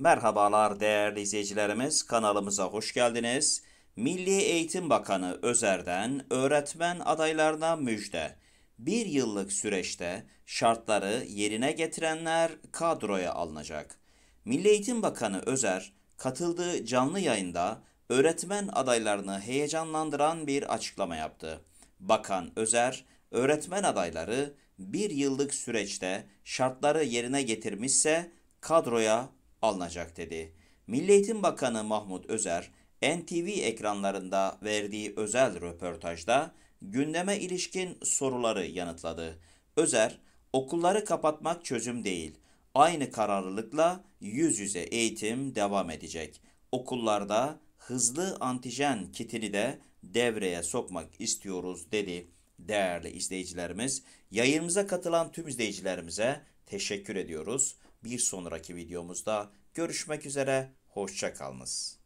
Merhabalar değerli izleyicilerimiz, kanalımıza hoş geldiniz. Milli Eğitim Bakanı Özer'den öğretmen adaylarına müjde. Bir yıllık süreçte şartları yerine getirenler kadroya alınacak. Milli Eğitim Bakanı Özer, katıldığı canlı yayında öğretmen adaylarını heyecanlandıran bir açıklama yaptı. Bakan Özer, öğretmen adayları bir yıllık süreçte şartları yerine getirmişse kadroya alınacak dedi. Milli Eğitim Bakanı Mahmut Özer, NTV ekranlarında verdiği özel röportajda gündeme ilişkin soruları yanıtladı. Özer, okulları kapatmak çözüm değil. Aynı kararlılıkla yüz yüze eğitim devam edecek. Okullarda hızlı antijen kitini de devreye sokmak istiyoruz dedi. Değerli izleyicilerimiz, yayınımıza katılan tüm izleyicilerimize teşekkür ediyoruz. Bir sonraki videomuzda görüşmek üzere, hoşçakalınız.